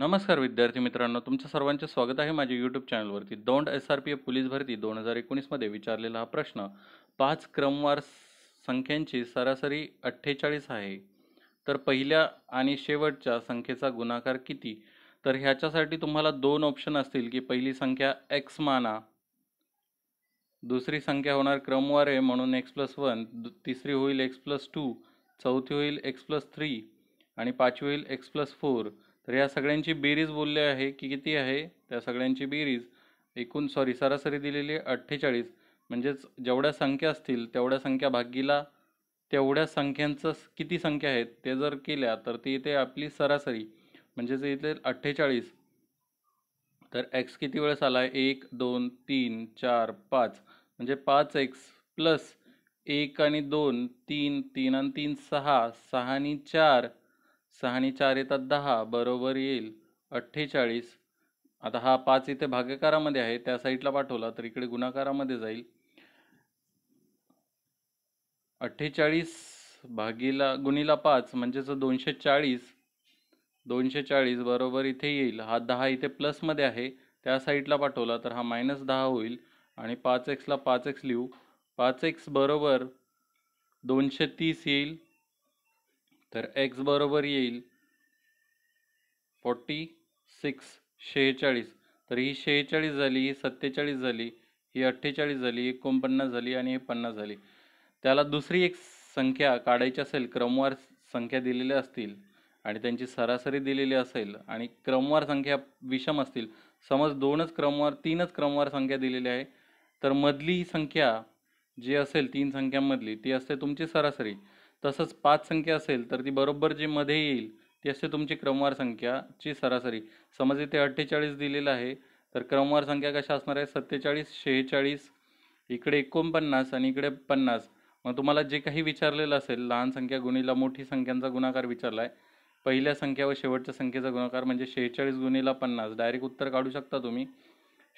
नमस्कार विद्यार्थी मित्रांनो तुमचं सर्वांचे स्वागत आहे माझ्या यूट्यूब चॅनलवरती Daund S R P F police भरती दोन हजार एकोणीसमध्ये विचारलेला हा प्रश्न पाच क्रमवार संख्यांची सरासरी अठ्ठेचाळीस आहे तर पहिल्या आणि शेवटच्या संख्येचा गुणाकार किती तर ह्याच्यासाठी तुम्हाला दोन ऑप्शन असतील की पहिली संख्या एक्स माना दुसरी संख्या होणार क्रमवार आहे म्हणून एक्स प्लस वन तिसरी होईल एक्स प्लस टू चौथी होईल एक्स प्लस थ्री आणि पाचवी होईल एक्स प्लस फोर तर या सगळ्यांची बेरीज बोलले आहे की किती आहे त्या सगळ्यांची बेरीज एकूण सॉरी सरासरी दिलेली अठ्ठेचाळीस म्हणजेच जेवढ्या संख्या असतील तेवढ्या संख्या भागीला तेवढ्या संख्यांचं किती संख्या आहेत ते जर केल्या तर ती इथे आपली सरासरी म्हणजेच इथे अठ्ठेचाळीस तर एक्स किती वेळेस आला आहे एक दोन तीन चार पाच म्हणजे पाच एक्स प्लस एक आणि दोन तीन तीन आणि तीन सहा सहा आणि चार सहानी चार येतात दहा बरोबर येईल अठ्ठेचाळीस आता हा पाच इथे भागाकारामध्ये आहे त्या साईडला पाठवला तर इकडे गुणाकारामध्ये जाईल अठ्ठेचाळीस भागीला गुणीला पाच म्हणजेच दोनशे चाळीस दोनशे चाळीस बरोबर इथे येईल हा दहा इथे प्लसमध्ये आहे त्या साईडला पाठवला तर हा मायनस दहा होईल आणि पाच एक्सला पाच एक्स लिहू पाच एक्स बरोबर दोनशे तीस येईल तर एक्स बरोबर येईल फोर्टी सिक्स शेहेचाळीस तर ही शेहेचाळीस झाली ही सत्तेचाळीस झाली ही अठ्ठेचाळीस झाली एकोणपन्नास झाली आणि हे पन्नास झाली त्याला दुसरी एक संख्या काढायची असेल क्रमवार संख्या दिलेल्या असतील आणि त्यांची सरासरी दिलेली असेल आणि क्रमवार संख्या विषम असतील समज दोनच क्रमवार तीनच क्रमवार संख्या दिलेली आहे तर मधली संख्या जी असेल तीन संख्यांमधली ती असते तुमची सरासरी तसंच पाच संख्या असेल तर ती बरोबर जी मध्ये येईल ती असते तुमची क्रमवार संख्याची सरासरी समज इथे अठ्ठेचाळीस दिलेलं आहे तर क्रमवार संख्या कशा असणार आहे सत्तेचाळीस शेहेचाळीस इकडे एकोणपन्नास आणि इकडे पन्नास मग तुम्हाला जे काही विचारलेलं असेल लहान संख्या गुणीला मोठी संख्यांचा गुणाकार विचारला आहे पहिल्या संख्या व शेवटच्या संख्येचा गुणाकार म्हणजे शेहेचाळीस गुणीला पन्नास डायरेक्ट उत्तर काढू शकता तुम्ही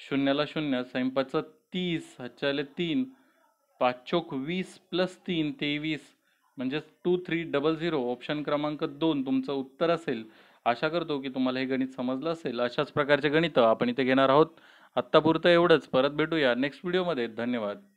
शून्याला शून्य स्वयंपाचं तीस हच्चाले तीन पाचोक वीस प्लस तीन तेवीस म्हणजेच two three double zero option क्रमांक दोन तुमचं उत्तर असेल आशा करतो की तुम्हाला हे गणित समजलं असेल अशाच प्रकारचे गणित आपण इथे घेणार आहोत आत्तापुरतं एवढंच परत भेटूया नेक्स्ट व्हिडिओमध्ये धन्यवाद